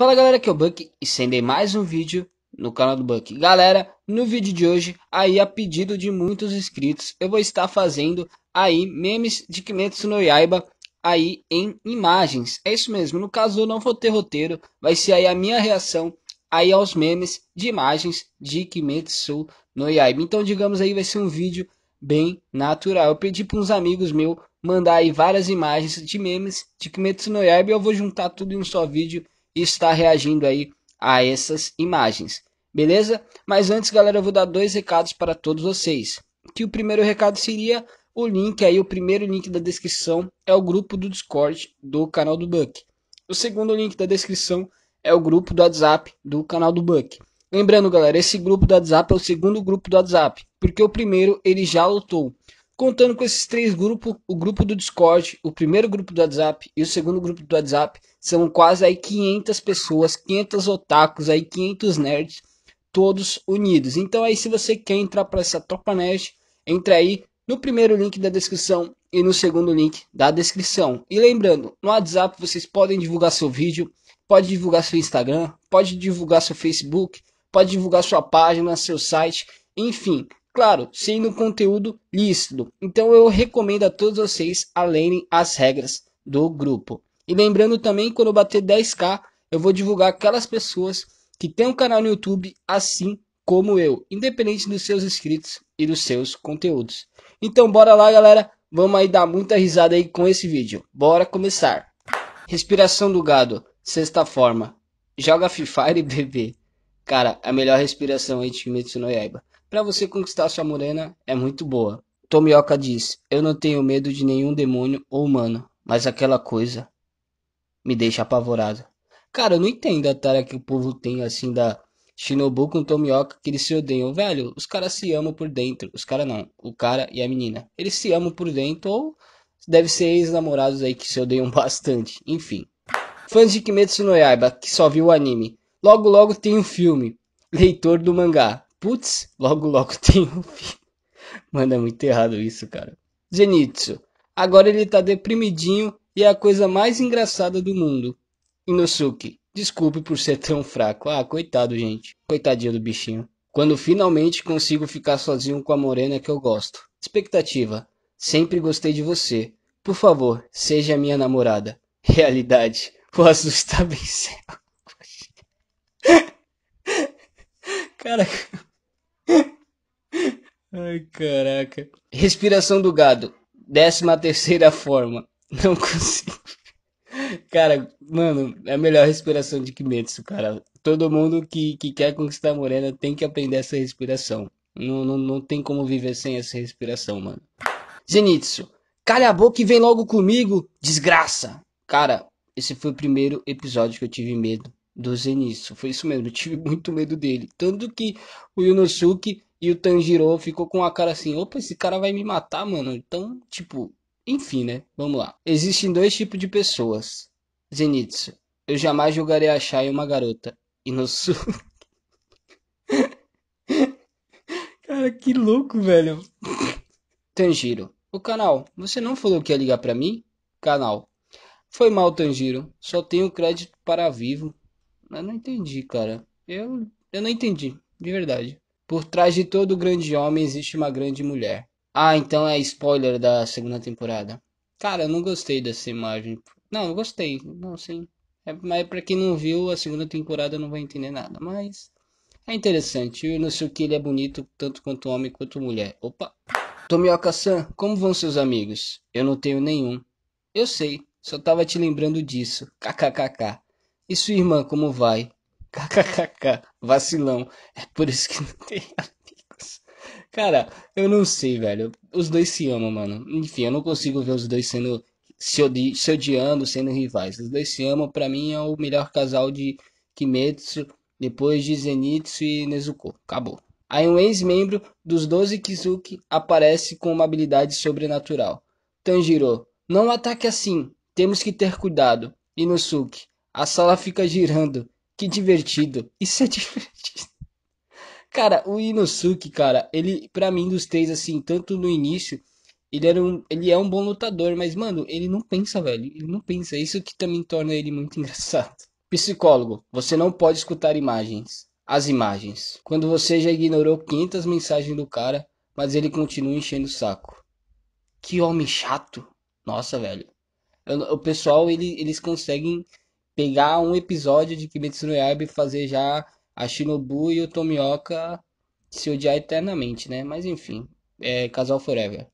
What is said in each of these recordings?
Fala galera, aqui é o Buck e sendei mais um vídeo no canal do Buck. Galera, no vídeo de hoje, aí a pedido de muitos inscritos, eu vou estar fazendo aí memes de Kimetsu no Yaiba aí em imagens. É isso mesmo, no caso eu não vou ter roteiro, vai ser aí a minha reação aí aos memes de imagens de Kimetsu no Yaiba. Então, digamos aí, vai ser um vídeo bem natural. Eu pedi para uns amigos meus mandar aí várias imagens de memes de Kimetsu no Yaiba e eu vou juntar tudo em um só vídeo está reagindo aí a essas imagens. Beleza? Mas antes, galera, eu vou dar dois recados para todos vocês. Que o primeiro recado seria o link aí, o primeiro link da descrição é o grupo do Discord do canal do Buck. O segundo link da descrição é o grupo do WhatsApp do canal do Buck. Lembrando, galera, esse grupo do WhatsApp é o segundo grupo do WhatsApp, porque o primeiro ele já lotou contando com esses três grupos, o grupo do Discord, o primeiro grupo do WhatsApp e o segundo grupo do WhatsApp, são quase aí 500 pessoas, 500 otakus, aí 500 nerds, todos unidos. Então aí se você quer entrar para essa tropa nerd, entre aí no primeiro link da descrição e no segundo link da descrição. E lembrando, no WhatsApp vocês podem divulgar seu vídeo, pode divulgar seu Instagram, pode divulgar seu Facebook, pode divulgar sua página, seu site, enfim, claro, sendo conteúdo lícito. Então eu recomendo a todos vocês a lerem as regras do grupo. E lembrando também, quando eu bater 10k, eu vou divulgar aquelas pessoas que têm um canal no YouTube assim como eu, independente dos seus inscritos e dos seus conteúdos. Então bora lá, galera, vamos aí dar muita risada aí com esse vídeo. Bora começar. Respiração do gado, sexta forma. Joga Free Fire, bebê. Cara, a melhor respiração aí de Kimetsu no Yaiba para você conquistar sua morena é muito boa. Tomioka diz: Eu não tenho medo de nenhum demônio ou humano, mas aquela coisa me deixa apavorado. Cara, eu não entendo a tarefa que o povo tem assim da Shinobu com Tomioka que eles se odeiam. Velho, os caras se amam por dentro. Os caras não, o cara e a menina. Eles se amam por dentro ou deve ser ex-namorados aí que se odeiam bastante. Enfim. Fãs de Kimetsu no Yaiba que só viu o anime. Logo logo tem um filme. Leitor do mangá. Putz, logo logo tem um fim. Mano, é muito errado isso, cara. Zenitsu. Agora ele tá deprimidinho e é a coisa mais engraçada do mundo. Inosuke. Desculpe por ser tão fraco. Ah, coitado, gente. Coitadinho do bichinho. Quando finalmente consigo ficar sozinho com a morena que eu gosto. Expectativa. Sempre gostei de você. Por favor, seja minha namorada. Realidade. O azul está bem cego. Cara. Ai, caraca. Respiração do gado. Décima terceira forma. Não consigo. Cara, mano, é a melhor respiração de Kimetsu, cara. Todo mundo que, que quer conquistar a morena tem que aprender essa respiração. Não, não, não tem como viver sem essa respiração, mano. Zenitsu, calha a boca e vem logo comigo, desgraça. Cara, esse foi o primeiro episódio que eu tive medo do Zenitsu. Foi isso mesmo, eu tive muito medo dele. Tanto que o Yunosuke e o Tanjiro ficou com a cara assim: opa, esse cara vai me matar, mano. Então, tipo, enfim, né? Vamos lá. Existem dois tipos de pessoas. Zenitsu. Eu jamais julgarei a Shai uma garota. E no sul. cara, que louco, velho. Tanjiro. O canal. Você não falou que ia ligar para mim? Canal. Foi mal, Tanjiro. Só tenho crédito para vivo. Eu não entendi, cara. Eu, eu não entendi. De verdade. Por trás de todo grande homem existe uma grande mulher. Ah, então é spoiler da segunda temporada. Cara, eu não gostei dessa imagem. Não, eu gostei. Não, sim. É, mas pra quem não viu, a segunda temporada não vai entender nada. Mas é interessante. E não sei o que ele é bonito, tanto quanto homem quanto mulher. Opa! Tomioka-san, como vão seus amigos? Eu não tenho nenhum. Eu sei, só tava te lembrando disso. KKKK. E sua irmã, como vai? KKKK, vacilão. É por isso que não tem amigos. Cara, eu não sei, velho. Os dois se amam, mano. Enfim, eu não consigo ver os dois sendo se, odi se odiando, sendo rivais. Os dois se amam, para mim é o melhor casal de Kimetsu, depois de Zenitsu e Nezuko. Acabou. Aí um ex-membro dos 12 Kizuki aparece com uma habilidade sobrenatural. Tanjiro, não ataque assim, temos que ter cuidado. Inosuke, a sala fica girando. Que divertido. Isso é divertido. Cara, o Inosuke, cara, ele, pra mim, dos três, assim, tanto no início, ele, era um, ele é um bom lutador, mas, mano, ele não pensa, velho. Ele não pensa. Isso que também torna ele muito engraçado. Psicólogo, você não pode escutar imagens. As imagens. Quando você já ignorou 500 mensagens do cara, mas ele continua enchendo o saco. Que homem chato. Nossa, velho. Eu, o pessoal, ele, eles conseguem pegar um episódio de Kimetsu no Yaiba e fazer já a Shinobu e o Tomioka se odiar eternamente, né? Mas enfim, é casal forever.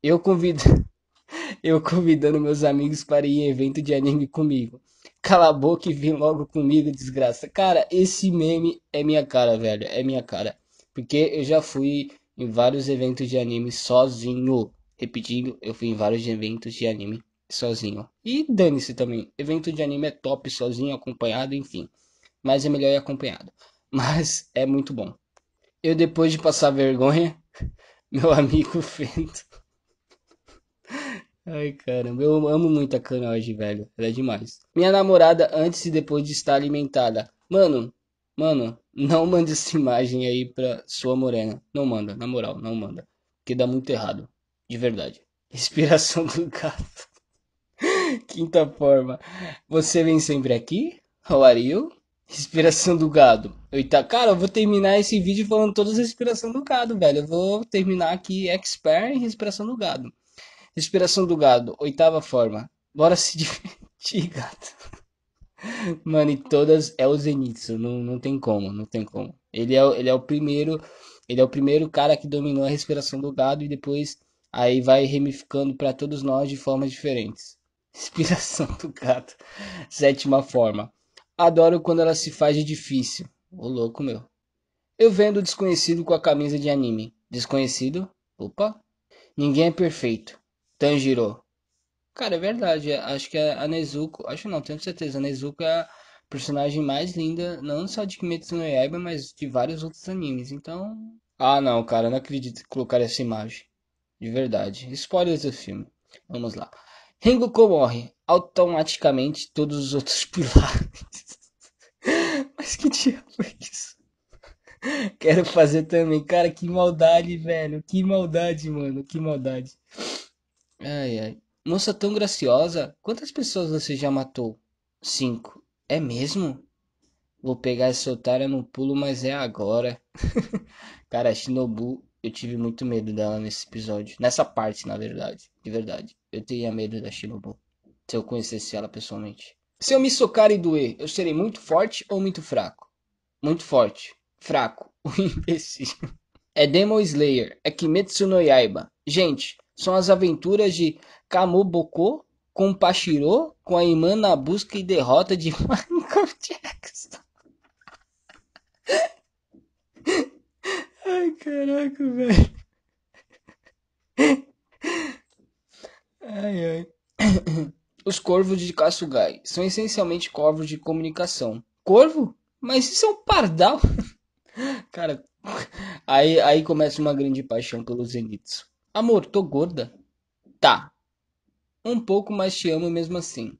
Eu convido eu convidando meus amigos para ir em evento de anime comigo. Cala a boca e vem logo comigo, desgraça. Cara, esse meme é minha cara, velho, é minha cara. Porque eu já fui em vários eventos de anime sozinho. Repetindo, eu fui em vários eventos de anime sozinho. E dane-se também, evento de anime é top sozinho, acompanhado, enfim. Mas é melhor ir acompanhado. Mas é muito bom. Eu depois de passar vergonha, meu amigo Fento. Ai, caramba, eu amo muito a cana hoje, velho. Ela é demais. Minha namorada antes e depois de estar alimentada. Mano, mano, não manda essa imagem aí pra sua morena. Não manda, na moral, não manda. Porque dá muito errado. De verdade. Inspiração do gato. Quinta forma. Você vem sempre aqui? How are you? Respiração do gado. Oita, cara, eu vou terminar esse vídeo falando todas as respirações do gado, velho. Eu vou terminar aqui expert em respiração do gado. Respiração do gado, oitava forma. Bora se divertir, gato. Mano, e todas é o Zenitsu, não, não tem como, não tem como. Ele é, ele é o primeiro, ele é o primeiro cara que dominou a respiração do gado e depois aí vai ramificando para todos nós de formas diferentes. Inspiração do gato. Sétima forma. Adoro quando ela se faz de difícil. Ô louco meu. Eu vendo o desconhecido com a camisa de anime. Desconhecido? Opa. Ninguém é perfeito. Tanjiro. Cara, é verdade. Acho que a Nezuko. Acho não, tenho certeza. A Nezuko é a personagem mais linda, não só de Kimetsu no Yaiba, mas de vários outros animes. Então. Ah, não, cara, não acredito que colocaram essa imagem. De verdade. Spoilers do filme. Vamos lá. Rengoku morre. Automaticamente todos os outros pilares. Mas que diabo é isso? Quero fazer também. Cara, que maldade, velho. Que maldade, mano. Que maldade. Ai, ai. Moça tão graciosa. Quantas pessoas você já matou? Cinco. É mesmo? Vou pegar essa otária no pulo, mas é agora. Cara, Shinobu eu tive muito medo dela nesse episódio. Nessa parte, na verdade. De verdade. Eu teria medo da Shinobu. Se eu conhecesse ela pessoalmente. Se eu me socar e doer, eu serei muito forte ou muito fraco? Muito forte. Fraco. O imbecil. É Demon Slayer. É Kimetsu no Yaiba. Gente, são as aventuras de Kamoboko com Pashiro com a irmã na busca e derrota de Michael Jackson. Caraca, velho. Ai, ai. Os corvos de Cassugai são essencialmente corvos de comunicação. Corvo? Mas isso é um pardal? Cara, aí, aí começa uma grande paixão pelos Zenitsu. Amor, tô gorda? Tá. Um pouco, mas te amo mesmo assim.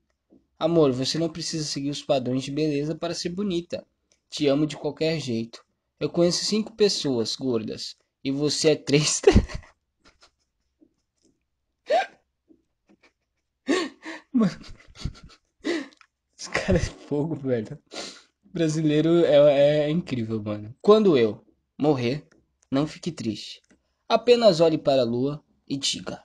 Amor, você não precisa seguir os padrões de beleza para ser bonita. Te amo de qualquer jeito. Eu conheço cinco pessoas gordas e você é três. Mano, os caras é fogo, velho. brasileiro é, é incrível, mano. Quando eu morrer, não fique triste. Apenas olhe para a lua e diga: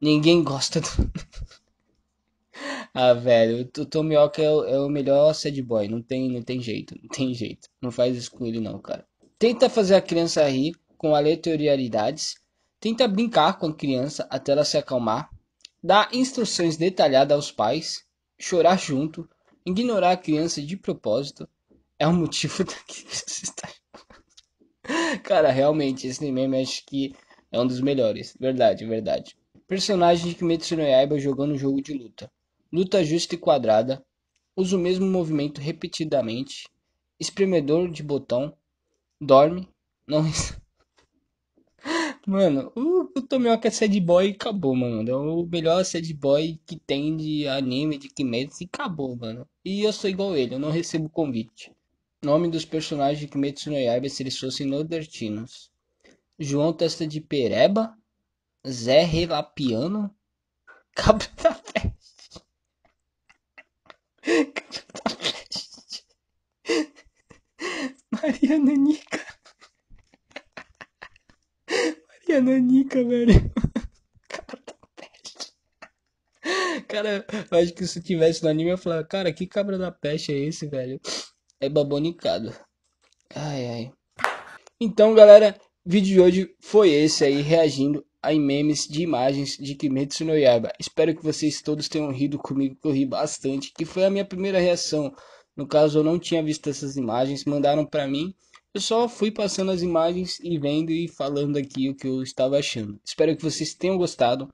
Ninguém gosta do. ah, velho, o Tomioka é, o, é o melhor sad boy. Não tem, não tem jeito, não tem jeito. Não faz isso com ele, não, cara. Tenta fazer a criança rir com aleatoriedades. Tenta brincar com a criança até ela se acalmar. Dá instruções detalhadas aos pais. Chorar junto. Ignorar a criança de propósito. É o motivo da criança estar. Cara, realmente, esse meme acho que é um dos melhores. Verdade, verdade. Personagem de Kimetsu no Yaiba jogando jogo de luta. Luta justa e quadrada. Usa o mesmo movimento repetidamente. Espremedor de botão dorme, não. Mano, o, o Tomioka é sad boy e acabou, mano. É o melhor sad boy que tem de anime, de Kimetsu e acabou, mano. E eu sou igual ele, eu não recebo convite. Nome dos personagens de Kimetsu no Yaiba se eles fossem nordestinos. João Testa de Pereba, Zé Relapiano, Cabo da Peste. Cabo da Peste. Maria Nanica. Maria Nanica, velho. Tá cara, eu acho que se tivesse no anime eu falava, cara, que cabra da peste é esse, velho? É babonicado. Ai, ai. Então, galera, vídeo de hoje foi esse aí, reagindo a memes de imagens de Kimetsu no Yaiba. Espero que vocês todos tenham rido comigo, que eu ri bastante, que foi a minha primeira reação no caso, eu não tinha visto essas imagens, mandaram para mim. Eu só fui passando as imagens e vendo e falando aqui o que eu estava achando. Espero que vocês tenham gostado.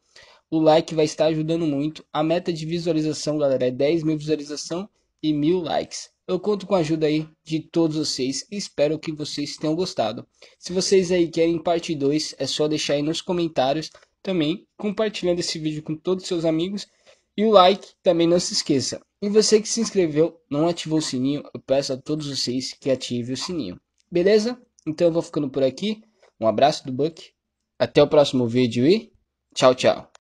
O like vai estar ajudando muito. A meta de visualização, galera, é 10 mil visualização e mil likes. Eu conto com a ajuda aí de todos vocês. Espero que vocês tenham gostado. Se vocês aí querem parte 2, é só deixar aí nos comentários. Também compartilhando esse vídeo com todos os seus amigos e o like também não se esqueça. E você que se inscreveu, não ativou o sininho, eu peço a todos vocês que ativem o sininho. Beleza? Então eu vou ficando por aqui. Um abraço do Buck. Até o próximo vídeo e tchau, tchau.